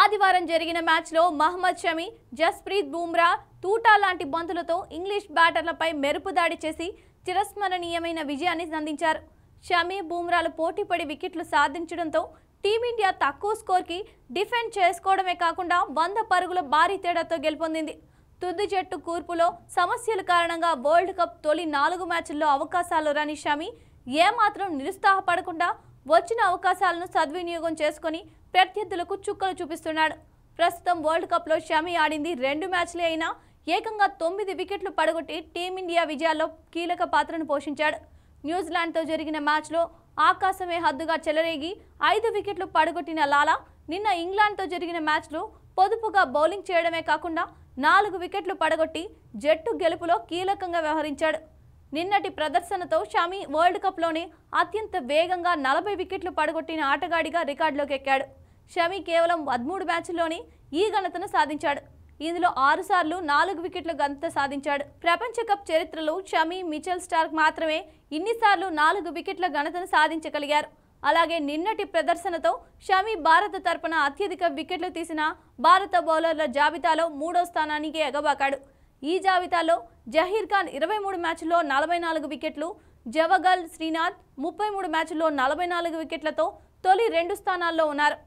ఆదివారం జరిగిన మ్యాచ్లో మహమ్మద్ షమి జస్ప్రీత్ బూమ్రా తూటా లాంటి బంతులతో ఇంగ్లీష్ బ్యాటర్లపై మెరుపు దాడి చేసి చిరస్మరణీయమైన విజయాన్ని అందించారు షమి బూమ్రాలు పోటీపడి వికెట్లు సాధించడంతో టీమిండియా తక్కువ స్కోర్కి డిఫెండ్ చేసుకోవడమే కాకుండా వంద పరుగుల భారీ తేడాతో గెలుపొందింది తుది జట్టు కూర్పులో సమస్యల కారణంగా వరల్డ్ కప్ తొలి నాలుగు మ్యాచ్ల్లో అవకాశాలు రాని షమి ఏమాత్రం నిరుత్సాహపడకుండా వచ్చిన అవకాశాలను సద్వినియోగం చేసుకుని ప్రత్యర్థులకు చుక్కలు చూపిస్తున్నాడు ప్రస్తుతం వరల్డ్ కప్లో షమి ఆడింది రెండు మ్యాచ్లే అయినా ఏకంగా తొమ్మిది వికెట్లు పడగొట్టి టీమిండియా విజయాల్లో కీలక పాత్రను పోషించాడు న్యూజిలాండ్తో జరిగిన మ్యాచ్లో ఆకాశమే హద్దుగా చెలరేగి ఐదు వికెట్లు పడగొట్టిన లాలా నిన్న ఇంగ్లాండ్తో జరిగిన మ్యాచ్లో పొదుపుగా బౌలింగ్ చేయడమే కాకుండా నాలుగు వికెట్లు పడగొట్టి జట్టు గెలుపులో కీలకంగా వ్యవహరించాడు నిన్నటి ప్రదర్శనతో షమి వరల్డ్ కప్లోనే అత్యంత వేగంగా నలభై వికెట్లు పడగొట్టిన ఆటగాడిగా రికార్డులోకి ఎక్కాడు షమి కేవలం పదమూడు మ్యాచ్ల్లోనే ఈ ఘనతను సాధించాడు ఇందులో ఆరుసార్లు నాలుగు వికెట్ల ఘనత సాధించాడు ప్రపంచ కప్ చరిత్రలో షమి మిచెల్ స్టార్క్ మాత్రమే ఇన్నిసార్లు నాలుగు వికెట్ల ఘనతను సాధించగలిగారు అలాగే నిన్నటి ప్రదర్శనతో షమి భారత తరపున అత్యధిక వికెట్లు తీసిన భారత బౌలర్ల జాబితాలో మూడో స్థానానికి ఎగబాకాడు ఈ జాబితాలో జహీర్ ఖాన్ ఇరవై మూడు మ్యాచ్ల్లో నలభై నాలుగు వికెట్లు జవగల్ శ్రీనాథ్ ముప్పై మూడు మ్యాచ్ల్లో నలభై నాలుగు వికెట్లతో తొలి రెండు స్థానాల్లో ఉన్నారు